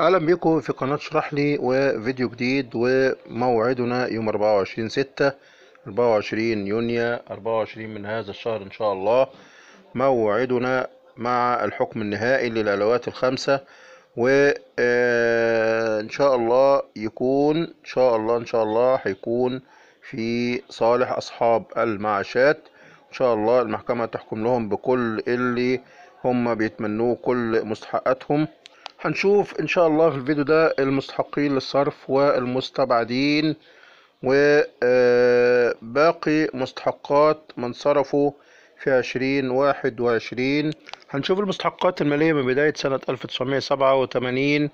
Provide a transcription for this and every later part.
اهلا بيكم في قناة شرح لي وفيديو جديد وموعدنا يوم 24 6 24 يونيو 24 من هذا الشهر ان شاء الله موعدنا مع الحكم النهائي للالوات الخمسة وان آه، شاء الله يكون ان شاء الله ان شاء الله هيكون في صالح اصحاب المعاشات ان شاء الله المحكمة تحكم لهم بكل اللي هم بيتمنوه كل مستحقاتهم هنشوف ان شاء الله في الفيديو ده المستحقين للصرف والمستبعدين وباقي آه، مستحقات من صرفوا في عشرين واحد وعشرين هنشوف المستحقات المالية من بداية سنة ألف تسعمائة سبعة وتمانين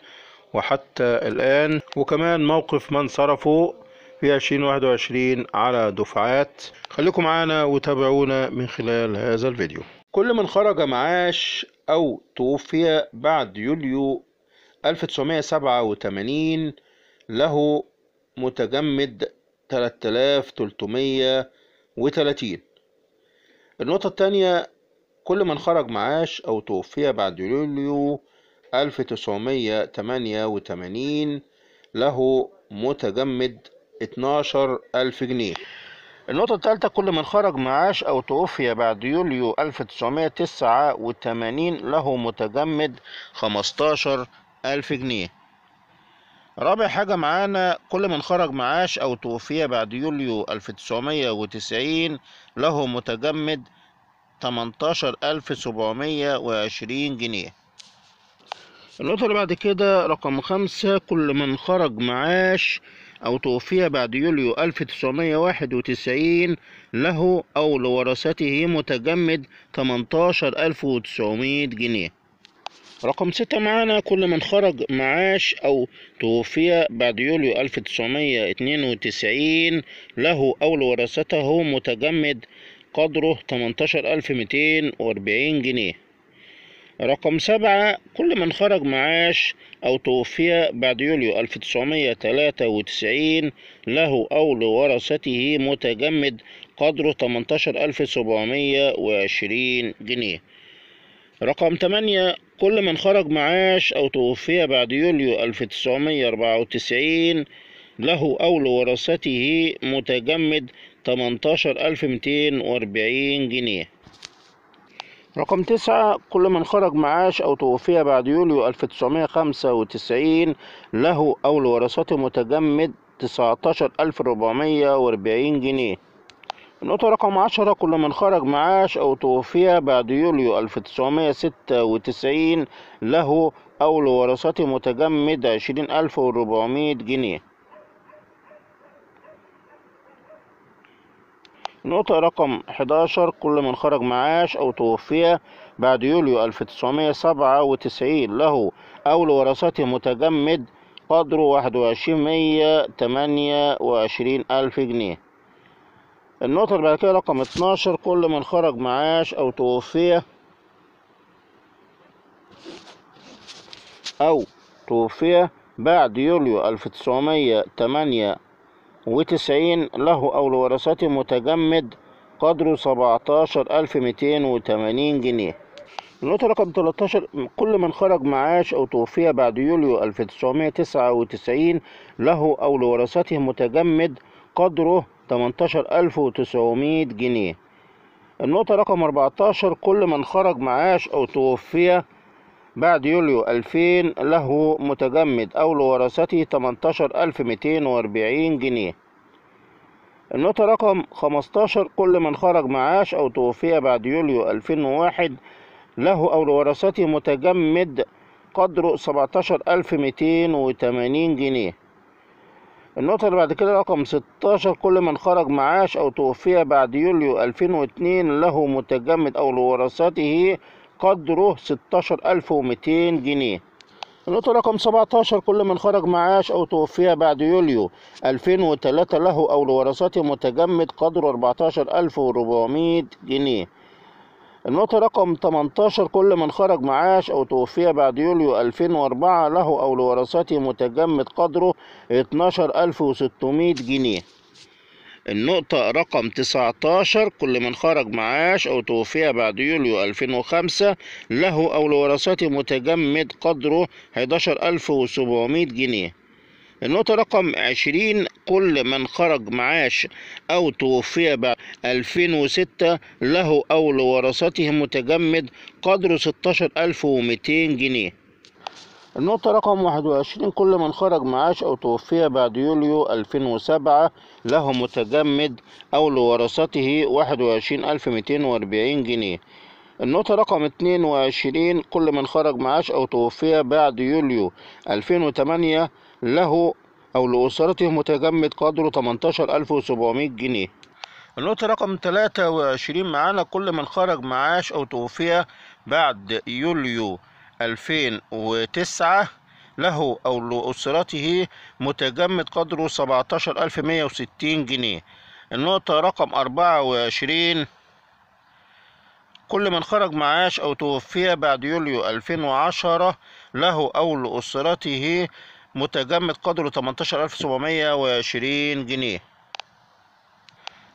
وحتى الآن وكمان موقف من صرفوا في عشرين واحد وعشرين على دفعات خليكم معانا وتابعونا من خلال هذا الفيديو كل من خرج معاش أو توفي بعد يوليو 1987 له متجمد 3330 النقطة الثانية كل من خرج معاش أو توفي بعد يوليو 1988 له متجمد 12000 جنيه النقطة الثالثة كل من خرج معاش أو توفي بعد يوليو 1989 له متجمد 15 ألف جنيه رابع حاجة معانا كل من خرج معاش أو توفي بعد يوليو 1990 له متجمد 18720 جنيه النقطة اللي بعد كده رقم خمسة كل من خرج معاش أو توفي بعد يوليو 1991 له أو لورثته متجمد 18900 جنيه رقم ستة معانا كل من خرج معاش أو توفي بعد يوليو 1992 له أو لورثته متجمد قدره 18240 جنيه رقم سبعة كل من خرج معاش أو توفي بعد يوليو 1993 له أو لورثته متجمد قدره 18720 جنيه رقم 8 كل من خرج معاش أو توفي بعد يوليو 1994 له أو لورثته متجمد 18240 جنيه رقم تسعة كل من خرج معاش أو توفي بعد يوليو 1995 له أو لورثته متجمد 19440 جنيه النقطة رقم عشرة كل من خرج معاش أو توفي بعد يوليو 1996 له أو لورثته متجمد 20400 جنيه نقطة رقم 11 كل من خرج معاش أو توفي بعد يوليو 1997 له أو لورثته متجمد قدره 21 ألف جنيه النقطة اللي بعد كده رقم 12 كل من خرج معاش أو توفي أو توفي بعد يوليو 1998 وتسعين له أو لورثته متجمد قدره سبعتاشر ألف ميتين وتمانين جنيه النقطة رقم 13 كل من خرج معاش أو توفي بعد يوليو 1999 له أو لورثته متجمد قدره 18900 جنيه النقطة رقم 14 كل من خرج معاش أو توفي بعد يوليو 2000 له متجمد أو لورثته 18240 جنيه النقطة رقم 15 كل من خرج معاش أو توفي بعد يوليو 2001 له أو لورثته متجمد قدره 17280 جنيه النقطة اللي بعد كده رقم 16 كل من خرج معاش أو توفي بعد يوليو 2002 له متجمد أو لورثته قدره 16200 جنيه النقطة رقم 17 كل من خرج معاش أو توفي بعد يوليو 2003 له أو لورثته متجمد قدره 14400 جنيه النقطة رقم 18 كل من خرج معاش أو توفي بعد يوليو 2004 له أو لورثته متجمد قدره 12600 جنيه النقطة رقم 19 كل من خرج معاش أو توفي بعد يوليو 2005 له أو لورثته متجمد قدره 11700 جنيه النقطة رقم 20 كل من خرج معاش أو توفي بعد 2006 له أو لورثته متجمد قدره 16200 جنيه النقطة رقم 21 كل من خرج معاش أو توفي بعد يوليو 2007 له متجمد أو لورثته 21240 جنيه النقطة رقم 22 كل من خرج معاش أو توفي بعد يوليو 2008 له أو لأسرته متجمد قدره 18700 جنيه النقطة رقم 23 معانا كل من خرج معاش أو توفي بعد يوليو 2009 له أو لأسرته متجمد قدره 17160 جنيه النقطة رقم 24 كل من خرج معاش أو توفي بعد يوليو 2010 له أو لأسرته متجمد قدره 18720 جنيه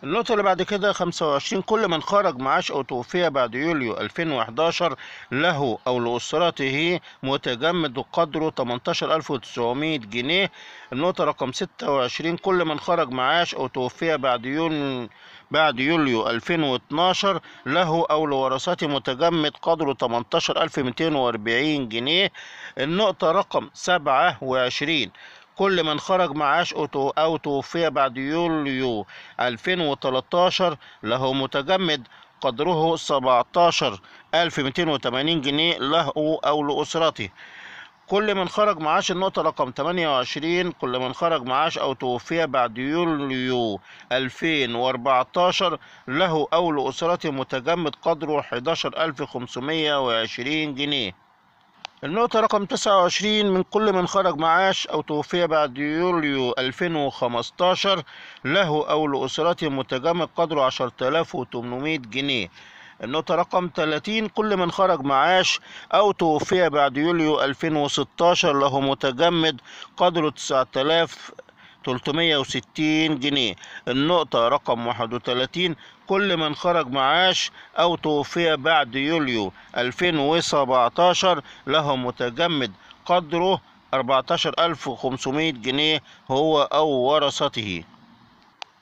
النقطة اللي بعد كده 25 كل من خرج معاش أو توفي بعد يوليو 2011 له أو لأسرته متجمد قدره 18900 جنيه النقطة رقم 26 كل من خرج معاش أو توفي بعد يوليو بعد يوليو 2012 له أو لورثته متجمد قدره 18240 جنيه النقطة رقم 27 كل من خرج معاش أوتو أو توفي بعد يوليو 2013 له متجمد قدره 17280 جنيه له أو لأسرته كل من خرج معاش النقطة رقم 28 كل من خرج معاش أو توفي بعد يوليو 2014 له أو لأسرته متجمد قدره 11520 جنيه النقطة رقم 29 من كل من خرج معاش أو توفي بعد يوليو 2015 له أو لأسرته متجمد قدره 10800 جنيه النقطة رقم 30 كل من خرج معاش أو توفي بعد يوليو 2016 له متجمد قدره 9000 جنيه 360 جنيه النقطة رقم 31 كل من خرج معاش أو توفي بعد يوليو 2017 له متجمد قدره 14500 جنيه هو أو ورثته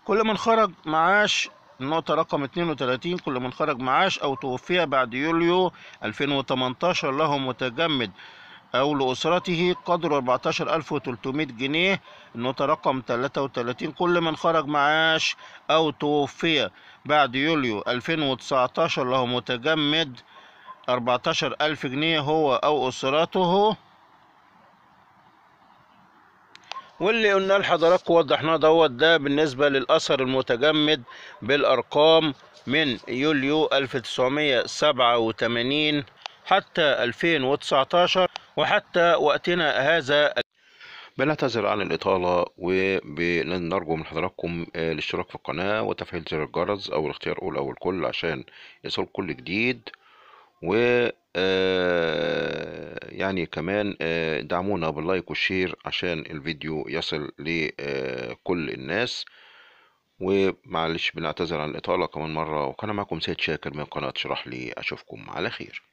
كل من خرج معاش النقطة رقم 32 كل من خرج معاش أو توفي بعد يوليو 2018 له متجمد أو لأسرته قدر 14300 جنيه النوتة رقم 33 كل من خرج معاش أو توفي بعد يوليو 2019 له متجمد 14000 جنيه هو أو أسرته واللي قلنا لحضراتكم وضحناه دوت ده بالنسبة للأثر المتجمد بالأرقام من يوليو 1987 حتى 2019 وحتى وقتنا هذا بنعتذر عن الإطالة وبنرجو من حضراتكم الاشتراك في القناة وتفعيل زر الجرس أو الاختيار أول أو الكل عشان يصل كل جديد و آه، يعني كمان آه، دعمونا باللايك والشير عشان الفيديو يصل لكل الناس ومعلش بنعتذر عن الإطالة كمان مرة وكان معكم سيد شاكر من قناة شرح لي أشوفكم على خير